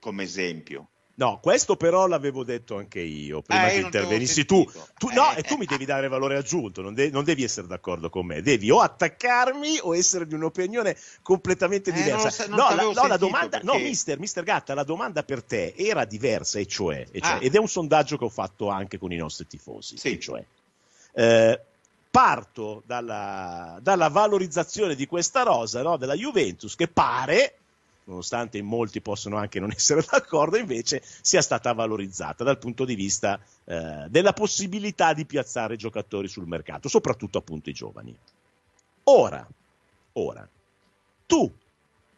come esempio. No, questo però l'avevo detto anche io prima eh, che intervenissi tu. tu eh, no, eh, e tu mi devi dare valore aggiunto, non, de- non, devi essere d'accordo con me, devi o attaccarmi o essere di un'opinione completamente eh, diversa. Non, non no, la, no, la domanda, perché... no, mister, mister, Gatta, la domanda per te era diversa, e cioè, e cioè ah. ed è un sondaggio che ho fatto anche con i nostri tifosi. Sì. Cioè, eh, parto dalla, dalla, valorizzazione di questa rosa no, della Juventus che pare nonostante in molti possono anche non essere d'accordo, invece sia stata valorizzata dal punto di vista eh, della possibilità di piazzare giocatori sul mercato, soprattutto appunto i giovani. Ora, ora, tu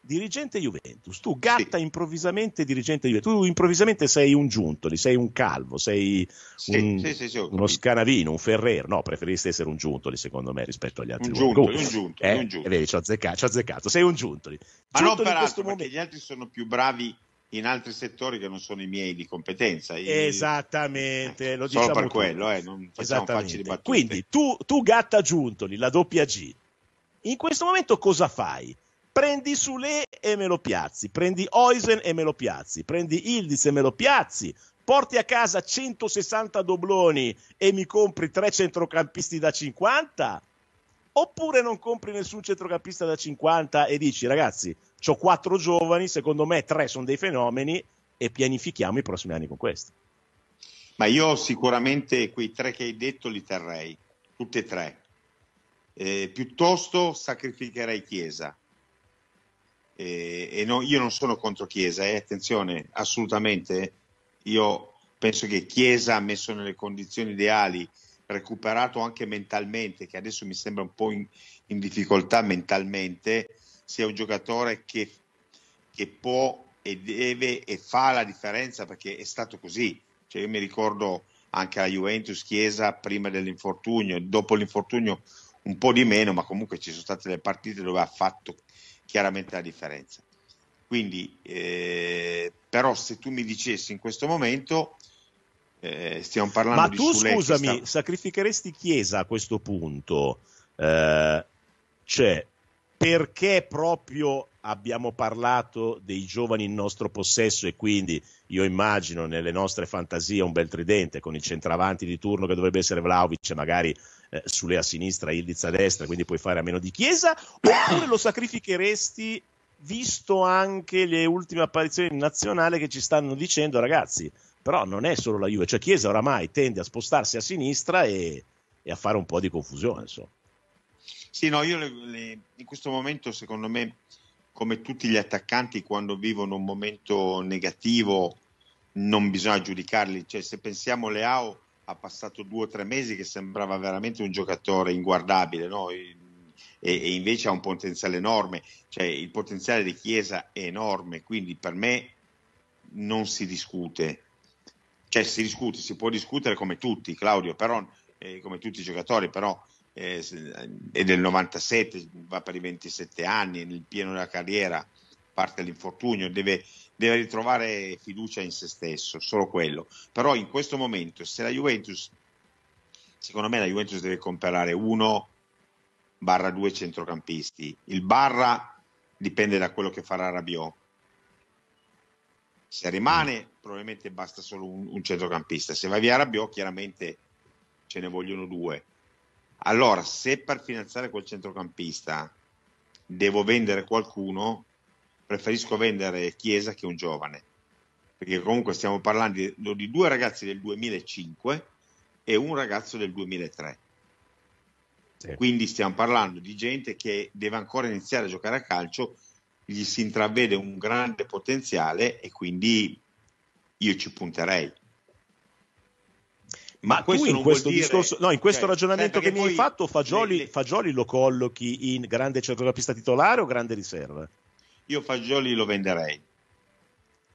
dirigente Juventus, tu gatta sì. improvvisamente dirigente Juventus, tu improvvisamente sei un Giuntoli, sei un Calvo, sei sì, un, sì, uno Scanavino, un ferrero, no, preferisci essere un Giuntoli secondo me rispetto agli altri. Un Giuntoli, un Giuntoli, eh? un Giuntoli. vedi, ci ho azzeccato, azzeccato, sei un Giuntoli. Ma Giuntoli non per altro, momento... perché gli altri sono più bravi in altri settori che non sono i miei di competenza. Io, Esattamente, lo diciamo solo per tutti. quello, eh, non facciamo facili battute. Quindi tu, tu gatta Giuntoli, la doppia G, in questo momento cosa fai? Prendi Sule e me lo piazzi, prendi Oisen e me lo piazzi, prendi Ildiz e me lo piazzi, porti a casa 160 dobloni e mi compri tre centrocampisti da 50? Oppure non compri nessun centrocampista da 50 e dici ragazzi, ho quattro giovani, secondo me tre sono dei fenomeni e pianifichiamo i prossimi anni con questo. Ma io sicuramente quei tre che hai detto li terrei, tutti e tre. Eh, piuttosto sacrificherei Chiesa, e, e no, io non sono contro Chiesa, eh, attenzione, assolutamente, io penso che Chiesa messo nelle condizioni ideali, recuperato anche mentalmente, che adesso mi sembra un po' in, in difficoltà mentalmente, sia un giocatore che, che può e deve e fa la differenza perché è stato così. Cioè, io mi ricordo anche la Juventus Chiesa prima dell'infortunio, dopo l'infortunio un po' di meno, ma comunque ci sono state le partite dove ha fatto chiaramente la differenza. Quindi, eh, però, se tu mi dicessi in questo momento, eh, stiamo parlando Ma di. Ma tu, Sule, scusami, sta... sacrificheresti Chiesa a questo punto? Eh, cioè, perché proprio abbiamo parlato dei giovani in nostro possesso e quindi io immagino nelle nostre fantasie un bel tridente con il centravanti di turno che dovrebbe essere Vlaovic magari eh, sulle a sinistra, Ildiz a destra, quindi puoi fare a meno di Chiesa, oppure lo sacrificheresti visto anche le ultime apparizioni in nazionale che ci stanno dicendo ragazzi, però non è solo la Juve, cioè Chiesa oramai tende a spostarsi a sinistra e, e a fare un po' di confusione. Insomma. Sì, no, io le, le, in questo momento secondo me come tutti gli attaccanti quando vivono un momento negativo non bisogna giudicarli, cioè, se pensiamo Leao ha passato due o tre mesi che sembrava veramente un giocatore inguardabile no? e, e, invece ha un potenziale enorme, cioè, il potenziale di Chiesa è enorme, quindi per me non si discute, cioè si discute, si può discutere come tutti Claudio, però, eh, come tutti i giocatori, però eh, eh, è del 97, va per i 27 anni, nel pieno della carriera parte l'infortunio, deve, deve ritrovare fiducia in se stesso, solo quello. Però in questo momento, se la Juventus, secondo me la Juventus deve comprare uno barra due centrocampisti. Il barra dipende da quello che farà Rabiot. Se rimane, mm. probabilmente basta solo un, un centrocampista. Se va via Rabiot, chiaramente ce ne vogliono due. Allora, se per finanziare quel centrocampista devo vendere qualcuno, preferisco vendere Chiesa che un giovane, perché comunque stiamo parlando di, di due ragazzi del 2005 e un ragazzo del 2003. Sì. Quindi stiamo parlando di gente che deve ancora iniziare a giocare a calcio, gli si intravede un grande potenziale e quindi io ci punterei. Ma questo in questo, discorso, dire... no, in questo cioè, ragionamento che mi hai fatto, Fagioli, le... Fagioli, lo collochi in grande centrocampista titolare o grande riserva? Io Fagioli lo venderei.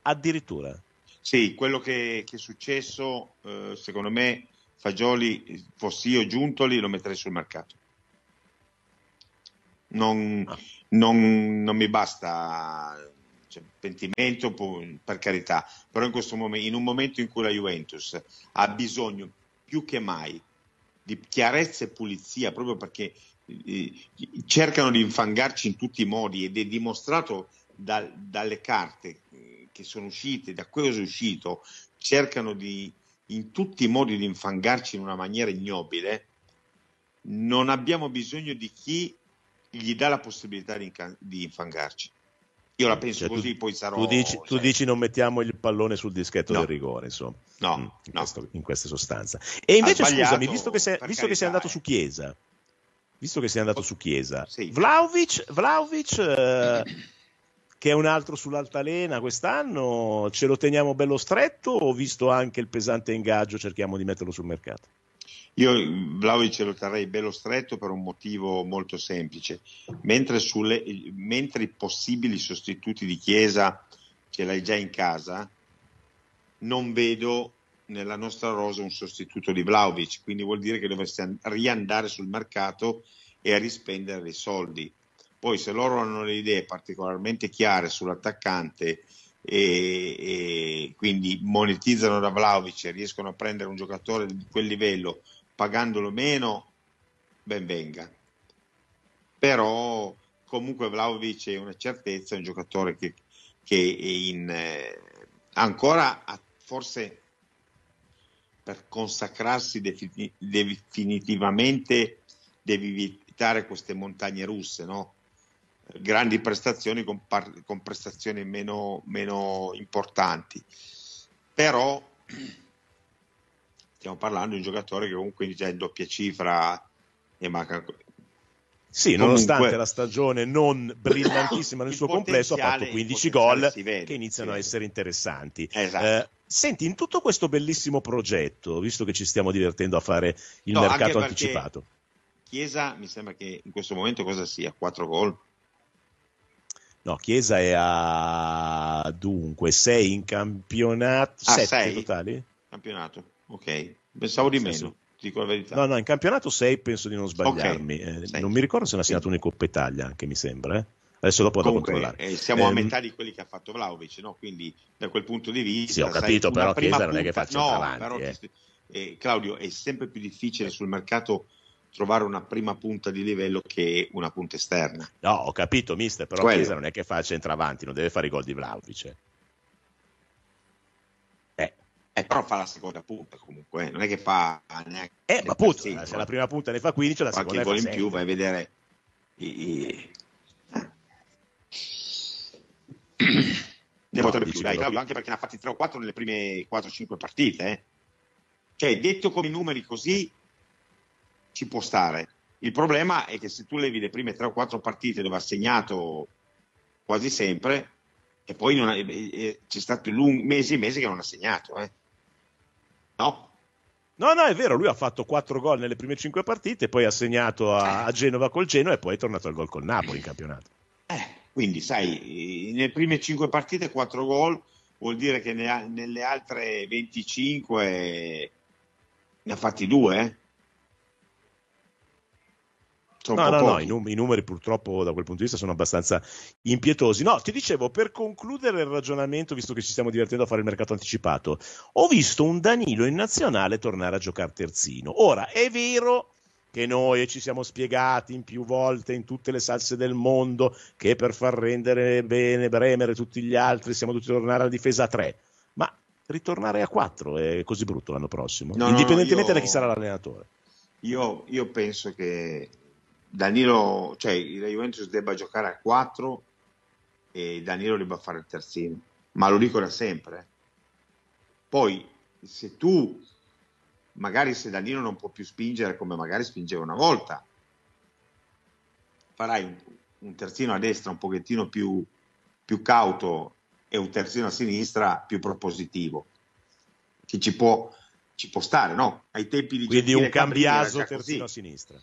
Addirittura? Sì, quello che, che è successo, eh, secondo me, Fagioli, eh, fossi io Giuntoli, lo metterei sul mercato. Non, ah. non, non mi basta cioè, pentimento per carità, però in, momento, in, un momento in cui la Juventus ha bisogno più che mai di chiarezza e pulizia, proprio perché eh, eh, cercano di infangarci in tutti i modi ed è dimostrato da, dalle carte eh, che sono uscite, da quello che è uscito, cercano di in tutti i modi di infangarci in una maniera ignobile, non abbiamo bisogno di chi gli dà la possibilità di, infangarci. Io la mm. penso cioè, così, tu, poi sarò. Tu dici, tu dici, non mettiamo il pallone sul dischetto no. del rigore, insomma. No, mm, in, no. Questo, in queste sostanze. E invece, scusami, visto che, sei, visto che sei andato su eh. Chiesa, visto che sei andato su Chiesa, sì. Vlaovic, Vlaovic eh, che è un altro sull'altalena quest'anno, ce lo teniamo bello stretto o visto anche il pesante ingaggio cerchiamo di metterlo sul mercato? Io Vlaovic lo terrei bello stretto per un motivo molto semplice. Mentre, sulle, mentre i possibili sostituti di Chiesa ce l'hai già in casa, non vedo nella nostra rosa un sostituto di Vlaovic, quindi vuol dire che dovresti riandare sul mercato e rispendere dei soldi. Poi se loro hanno le idee particolarmente chiare sull'attaccante e, e quindi monetizzano da Vlaovic e riescono a prendere un giocatore di quel livello pagandolo meno, ben venga. Però comunque Vlaovic è una certezza, è un giocatore che, che in, eh, ancora a, forse per consacrarsi definitivamente devi evitare queste montagne russe, no? grandi prestazioni con, par- con prestazioni meno, meno, importanti. Però stiamo parlando di un giocatore che comunque è già in doppia cifra e manca... Sì, comunque, nonostante la stagione non brillantissima nel suo complesso, ha fatto 15 gol che iniziano a essere interessanti. Esatto. Eh, Senti, in tutto questo bellissimo progetto, visto che ci stiamo divertendo a fare il no, mercato anticipato. Chiesa mi sembra che in questo momento cosa sia? 4 gol? No, Chiesa è a dunque 6 in campionato, 7 ah, totali? Campionato, ok. Pensavo di meno. Dico la verità. No, no, in campionato 6 penso di non sbagliarmi. Okay. Eh, non mi ricordo se ne ha segnato un Coppa Italia, anche mi sembra. Eh? Adesso dopo vado controllare. Eh, siamo eh, a ehm, metà di quelli che ha fatto Vlaovic, no? quindi da quel punto di vista. Sì, ho capito, sai, però Chiesa punta... non è che faccia no, avanti. Però, eh. eh. Claudio, è sempre più difficile sul mercato trovare una prima punta di livello che una punta esterna. No, ho capito, mister, però Quello. Chiesa non è che fa centravanti, non deve fare i gol di Vlaovic. Eh. eh. però fa la seconda punta comunque, eh. non è che fa neanche... Eh, ma appunto, se la prima punta ne fa 15, la seconda ne fa 6. in più, vai a vedere... I, i... Eh. ne no, potrebbe più, dai, Claudio, anche perché ne ha fatti 3 o 4 nelle prime 4-5 partite. Eh. Cioè, detto con i numeri così, ci può stare. Il problema è che se tu levi le prime 3 o 4 partite dove ha segnato quasi sempre, e poi ha, c'è stato lung- mesi e mesi che non ha segnato. Eh. No? No, no, è vero, lui ha fatto 4 gol nelle prime 5 partite, poi ha segnato a, eh. a Genova col Genoa e poi è tornato al gol col Napoli in campionato. Eh, quindi, sai, nelle prime 5 partite 4 gol vuol dire che ne ha, nelle altre 25 ne ha fatti 2, eh? no, no, pochi. no, i, numeri purtroppo da quel punto di vista sono abbastanza impietosi. No, ti dicevo, per concludere il ragionamento, visto che ci stiamo divertendo a fare il mercato anticipato, ho visto un Danilo in nazionale tornare a giocare terzino. Ora, è vero che noi ci siamo spiegati in più volte in tutte le salse del mondo che per far rendere bene Bremer e tutti gli altri siamo dovuti tornare alla difesa a 3. Ma ritornare a 4 è così brutto l'anno prossimo, no, indipendentemente no, io... da chi sarà l'allenatore. Io, io penso che Danilo, cioè la Juventus debba giocare a 4 e Danilo debba fare il terzino, ma lo dico da sempre. Eh. Poi se tu, magari se Danilo non può più spingere come magari spingeva una volta, farai un, un terzino a destra un pochettino più, più cauto e un terzino a sinistra più propositivo, che ci può, ci può stare, no? Ai tempi di Quindi un cambiaso terzino a sinistra.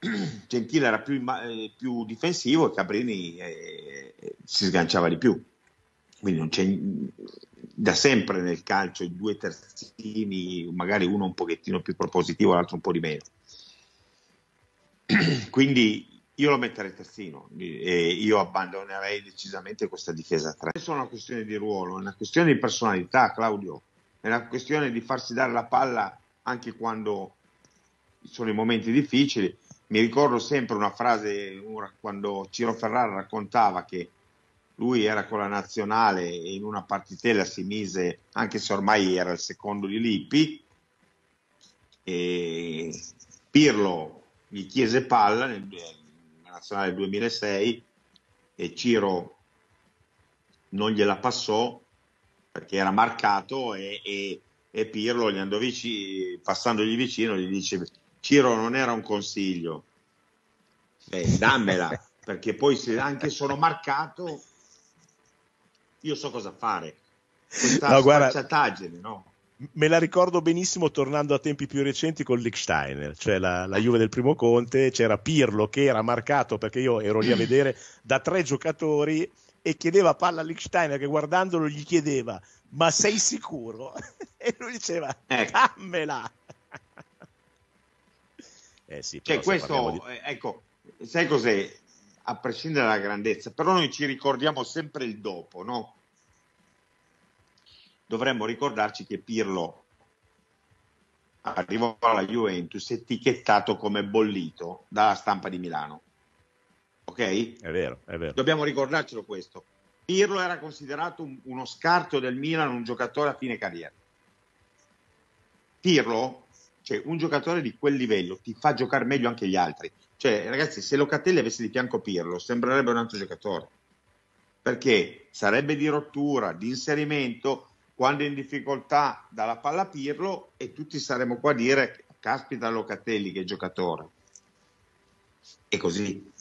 Gentile era più, eh, più difensivo e Cabrini eh, eh, si sganciava di più. Quindi non c'è da sempre nel calcio i due terzini, magari uno un pochettino più propositivo, l'altro un po' di meno. Quindi io lo metterei terzino e io abbandonerei decisamente questa difesa 3. Non è solo una questione di ruolo, è una questione di personalità, Claudio. È una questione di farsi dare la palla anche quando sono i momenti difficili mi ricordo sempre una frase quando Ciro Ferrara raccontava che lui era con la nazionale e in una partitella si mise, anche se ormai era il secondo di Lippi, e Pirlo gli chiese palla nella nazionale 2006 e Ciro non gliela passò perché era marcato e, e, e Pirlo gli andò vicino, passandogli vicino gli dice Ciro non era un consiglio, eh, dammela, perché poi se anche sono marcato io so cosa fare. Questa no, guarda, no? Me la ricordo benissimo tornando a tempi più recenti con Lichsteiner, cioè la, la, Juve del primo Conte, c'era Pirlo che era marcato, perché io ero lì a vedere, da tre giocatori e chiedeva palla a Lichsteiner che guardandolo gli chiedeva ma sei sicuro? e lui diceva ecco. dammela! Eh sì, cioè, questo, di... Eh, ecco, sai cos'è? A prescindere dalla grandezza, però noi ci ricordiamo sempre il dopo, no? Dovremmo ricordarci che Pirlo arrivò alla Juventus etichettato come bollito dalla stampa di Milano. Ok? È vero, è vero. Dobbiamo ricordarcelo questo. Pirlo era considerato un, uno scarto del Milan, un giocatore a fine carriera. Pirlo cioè, un giocatore di quel livello ti fa giocare meglio anche gli altri. Cioè, ragazzi, se Locatelli avesse di fianco Pirlo, sembrerebbe un altro giocatore. Perché sarebbe di rottura, di inserimento, quando è in difficoltà dalla palla Pirlo e tutti saremmo qua a dire caspita Locatelli che giocatore. E così.